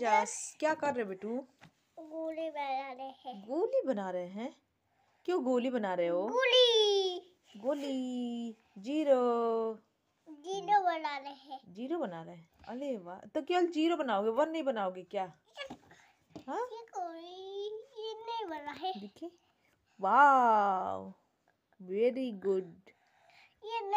जास क्या कर रहे बेटू गोली बना रहे हैं गोली बना रहे हैं क्यों गोली बना रहे हो गोली गोली जीरो जीरो बना रहे हैं जीरो बना रहे हैं अरे वाह तो केवल जीरो बनाओगे वन नहीं बनाओगे क्या हाँ नहीं बना है देखिए वाह वेरी गुड ये